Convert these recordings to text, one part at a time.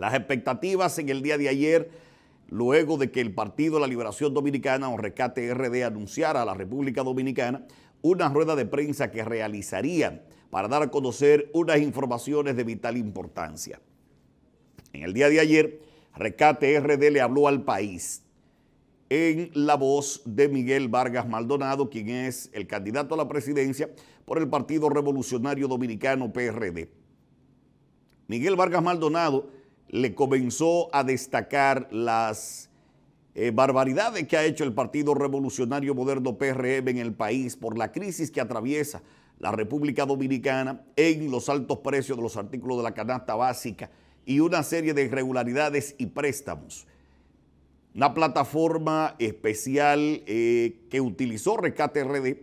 Las expectativas en el día de ayer, luego de que el Partido de la Liberación Dominicana o Recate RD anunciara a la República Dominicana una rueda de prensa que realizaría para dar a conocer unas informaciones de vital importancia. En el día de ayer, Recate RD le habló al país en la voz de Miguel Vargas Maldonado, quien es el candidato a la presidencia por el Partido Revolucionario Dominicano PRD. Miguel Vargas Maldonado le comenzó a destacar las eh, barbaridades que ha hecho el Partido Revolucionario Moderno PRM en el país por la crisis que atraviesa la República Dominicana en los altos precios de los artículos de la canasta básica y una serie de irregularidades y préstamos. Una plataforma especial eh, que utilizó Rescate RD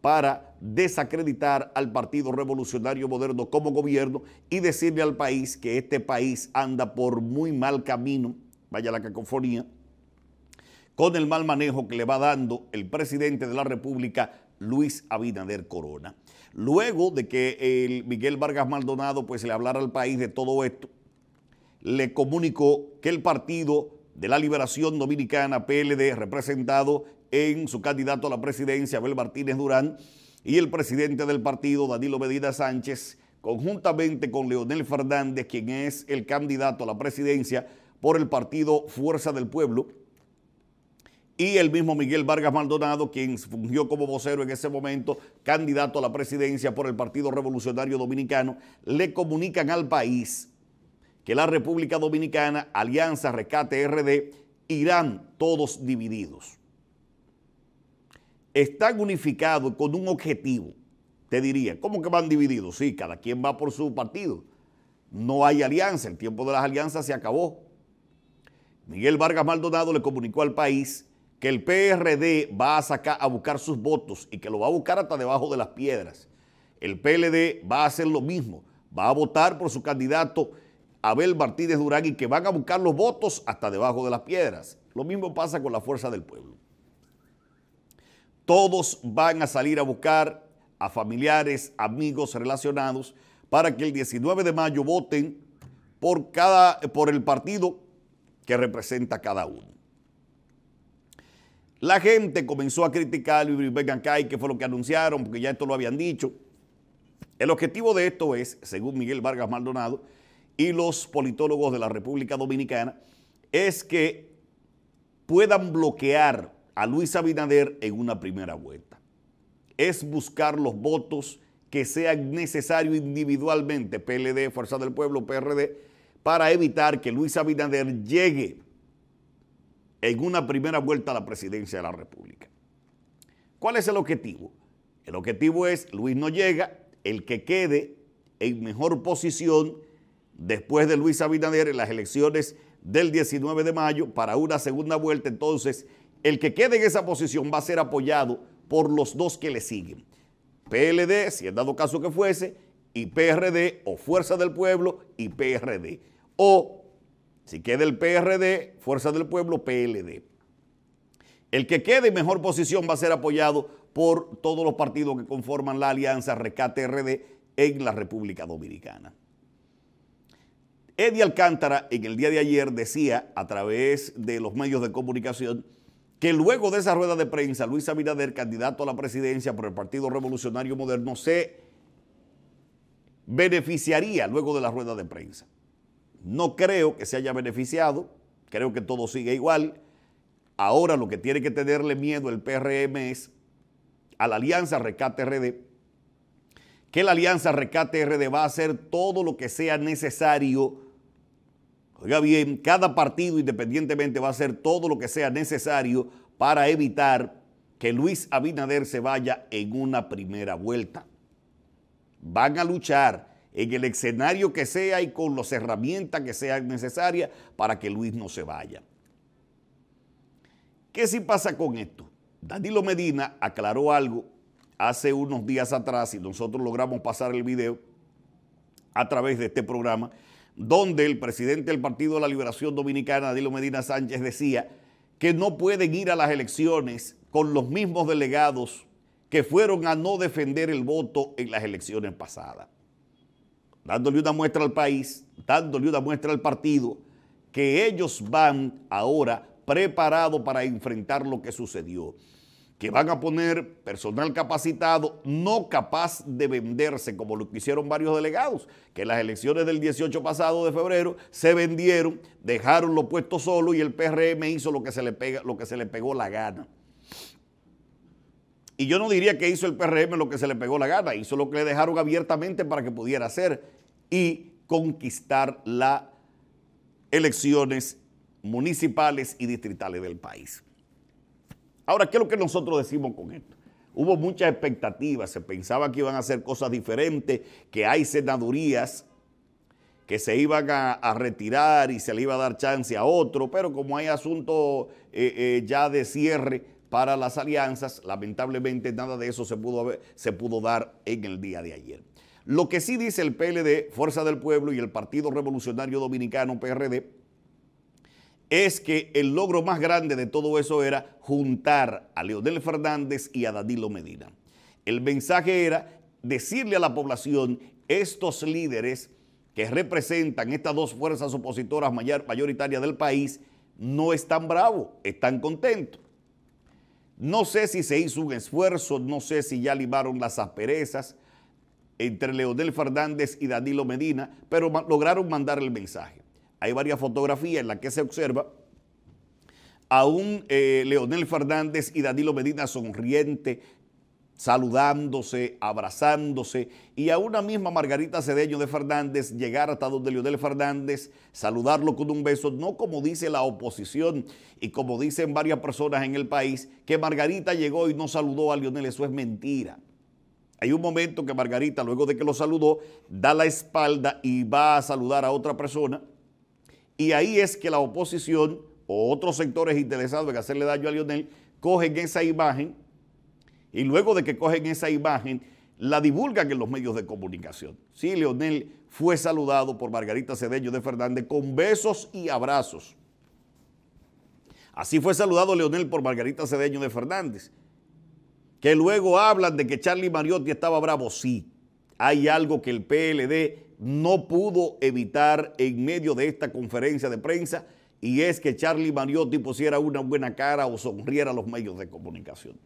para desacreditar al Partido Revolucionario Moderno como gobierno y decirle al país que este país anda por muy mal camino, vaya la cacofonía, con el mal manejo que le va dando el presidente de la República, Luis Abinader Corona. Luego de que Miguel Vargas Maldonado pues le hablara al país de todo esto, le comunicó que el Partido de la Liberación Dominicana, PLD, representado en su candidato a la presidencia, Abel Martínez Durán, y el presidente del partido, Danilo Medina Sánchez, conjuntamente con Leonel Fernández, quien es el candidato a la presidencia por el partido Fuerza del Pueblo, y el mismo Miguel Vargas Maldonado, quien fungió como vocero en ese momento, candidato a la presidencia por el Partido Revolucionario Dominicano, le comunican al país que la República Dominicana, Alianza Rescate RD, irán todos divididos están unificados con un objetivo. Te diría, ¿cómo que van divididos? Sí, cada quien va por su partido. No hay alianza, el tiempo de las alianzas se acabó. Miguel Vargas Maldonado le comunicó al país que el PRD va a sacar a buscar sus votos y que lo va a buscar hasta debajo de las piedras. El PLD va a hacer lo mismo, va a votar por su candidato Abel Martínez Durán y que van a buscar los votos hasta debajo de las piedras. Lo mismo pasa con la fuerza del pueblo. Todos van a salir a buscar a familiares, amigos relacionados, para que el 19 de mayo voten por, cada, por el partido que representa cada uno. La gente comenzó a criticar vengan acá, y que fue lo que anunciaron, porque ya esto lo habían dicho. El objetivo de esto es, según Miguel Vargas Maldonado y los politólogos de la República Dominicana, es que puedan bloquear a Luis Abinader en una primera vuelta. Es buscar los votos que sean necesarios individualmente, PLD, Fuerza del Pueblo, PRD, para evitar que Luis Abinader llegue en una primera vuelta a la presidencia de la República. ¿Cuál es el objetivo? El objetivo es, Luis no llega, el que quede en mejor posición después de Luis Abinader en las elecciones del 19 de mayo para una segunda vuelta, entonces el que quede en esa posición va a ser apoyado por los dos que le siguen. PLD, si es dado caso que fuese, y PRD o Fuerza del Pueblo y PRD. O, si queda el PRD, Fuerza del Pueblo, PLD. El que quede en mejor posición va a ser apoyado por todos los partidos que conforman la alianza Rescate RD en la República Dominicana. Eddie Alcántara en el día de ayer decía a través de los medios de comunicación que luego de esa rueda de prensa, Luis Abinader, candidato a la presidencia por el Partido Revolucionario Moderno, se beneficiaría luego de la rueda de prensa. No creo que se haya beneficiado, creo que todo sigue igual. Ahora lo que tiene que tenerle miedo el PRM es a la Alianza Recate RD, que la Alianza Recate RD va a hacer todo lo que sea necesario Oiga bien, cada partido independientemente va a hacer todo lo que sea necesario para evitar que Luis Abinader se vaya en una primera vuelta. Van a luchar en el escenario que sea y con las herramientas que sean necesarias para que Luis no se vaya. ¿Qué si pasa con esto? Danilo Medina aclaró algo hace unos días atrás y nosotros logramos pasar el video a través de este programa donde el presidente del Partido de la Liberación Dominicana, Dilo Medina Sánchez, decía que no pueden ir a las elecciones con los mismos delegados que fueron a no defender el voto en las elecciones pasadas. Dándole una muestra al país, dándole una muestra al partido, que ellos van ahora preparados para enfrentar lo que sucedió que van a poner personal capacitado no capaz de venderse, como lo hicieron varios delegados, que las elecciones del 18 pasado de febrero se vendieron, dejaron los puestos solos y el PRM hizo lo que se le, pega, lo que se le pegó la gana. Y yo no diría que hizo el PRM lo que se le pegó la gana, hizo lo que le dejaron abiertamente para que pudiera hacer y conquistar las elecciones municipales y distritales del país. Ahora, ¿qué es lo que nosotros decimos con esto? Hubo muchas expectativas, se pensaba que iban a hacer cosas diferentes, que hay senadurías que se iban a, retirar y se le iba a dar chance a otro, pero como hay asunto eh, eh, ya de cierre para las alianzas, lamentablemente nada de eso se pudo, se pudo dar en el día de ayer. Lo que sí dice el PLD, Fuerza del Pueblo y el Partido Revolucionario Dominicano PRD, es que el logro más grande de todo eso era juntar a Leonel Fernández y a Danilo Medina. El mensaje era decirle a la población, estos líderes que representan estas dos fuerzas opositoras mayoritarias del país, no están bravos, están contentos. No sé si se hizo un esfuerzo, no sé si ya limaron las asperezas entre Leonel Fernández y Danilo Medina, pero lograron mandar el mensaje. Hay varias fotografías en las que se observa a un eh, Leonel Fernández y Danilo Medina sonriente, saludándose, abrazándose, y a una misma Margarita Cedeño de Fernández llegar hasta donde Leonel Fernández, saludarlo con un beso, no como dice la oposición y como dicen varias personas en el país, que Margarita llegó y no saludó a Leonel, eso es mentira. Hay un momento que Margarita, luego de que lo saludó, da la espalda y va a saludar a otra persona y ahí es que la oposición o otros sectores interesados en hacerle daño a Lionel cogen esa imagen y luego de que cogen esa imagen la divulgan en los medios de comunicación. Sí, Leonel fue saludado por Margarita Cedeño de Fernández con besos y abrazos. Así fue saludado Leonel por Margarita Cedeño de Fernández. Que luego hablan de que Charlie Mariotti estaba bravo. Sí, hay algo que el PLD no pudo evitar en medio de esta conferencia de prensa y es que Charlie Mariotti pusiera una buena cara o sonriera a los medios de comunicación.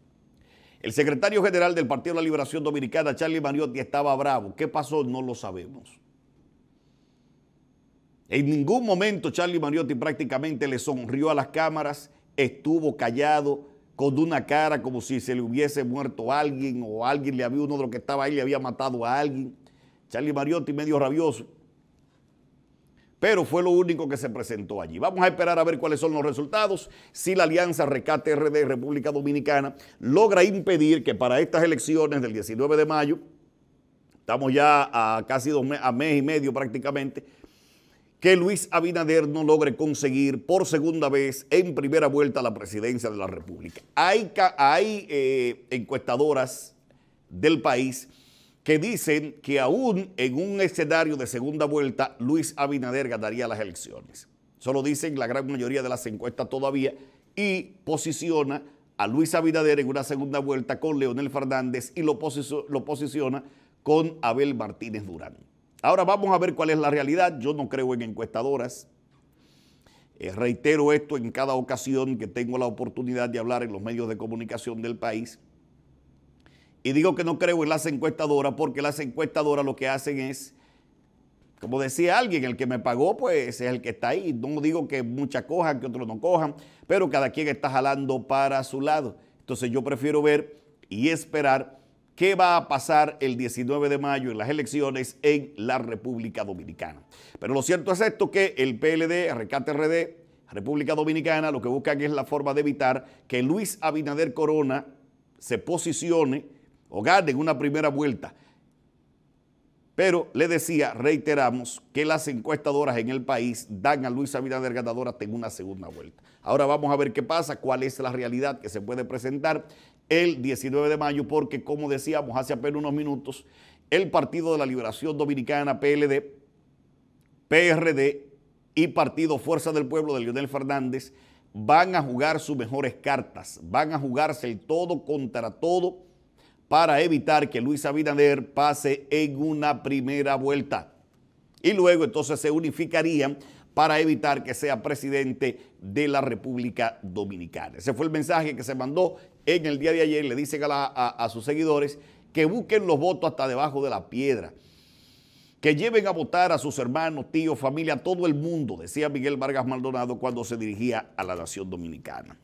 El secretario general del Partido de la Liberación Dominicana, Charlie Mariotti, estaba bravo. ¿Qué pasó? No lo sabemos. En ningún momento Charlie Mariotti prácticamente le sonrió a las cámaras, estuvo callado con una cara como si se le hubiese muerto alguien o alguien le había, uno de los que estaba ahí le había matado a alguien. Charlie Mariotti medio rabioso. Pero fue lo único que se presentó allí. Vamos a esperar a ver cuáles son los resultados. Si la alianza recate RD República Dominicana logra impedir que para estas elecciones del 19 de mayo, estamos ya a casi dos mes, a mes y medio prácticamente, que Luis Abinader no logre conseguir por segunda vez en primera vuelta la presidencia de la República. Hay, eh, encuestadoras del país que dicen que aún en un escenario de segunda vuelta, Luis Abinader ganaría las elecciones. Solo dicen la gran mayoría de las encuestas todavía y posiciona a Luis Abinader en una segunda vuelta con Leonel Fernández y lo, posiciona con Abel Martínez Durán. Ahora vamos a ver cuál es la realidad. Yo no creo en encuestadoras. Eh, reitero esto en cada ocasión que tengo la oportunidad de hablar en los medios de comunicación del país. Y digo que no creo en las encuestadoras porque las encuestadoras lo que hacen es, como decía alguien, el que me pagó pues es el que está ahí. No digo que muchas cojan, que otros no cojan, pero cada quien está jalando para su lado. Entonces yo prefiero ver y esperar qué va a pasar el 19 de mayo en las elecciones en la República Dominicana. Pero lo cierto es esto que el PLD, Rescate RD, República Dominicana, lo que buscan es la forma de evitar que Luis Abinader Corona se posicione o en una primera vuelta. Pero le decía, reiteramos, que las encuestadoras en el país dan a Luis Abinader ganadora en una segunda vuelta. Ahora vamos a ver qué pasa, cuál es la realidad que se puede presentar el 19 de mayo, porque como decíamos hace apenas unos minutos, el Partido de la Liberación Dominicana, PLD, PRD y Partido Fuerza del Pueblo de Leonel Fernández van a jugar sus mejores cartas, van a jugarse el todo contra todo para evitar que Luis Abinader pase en una primera vuelta. Y luego entonces se unificarían para evitar que sea presidente de la República Dominicana. Ese fue el mensaje que se mandó en el día de ayer. Le dicen a, sus seguidores que busquen los votos hasta debajo de la piedra, que lleven a votar a sus hermanos, tíos, familia, todo el mundo, decía Miguel Vargas Maldonado cuando se dirigía a la Nación Dominicana.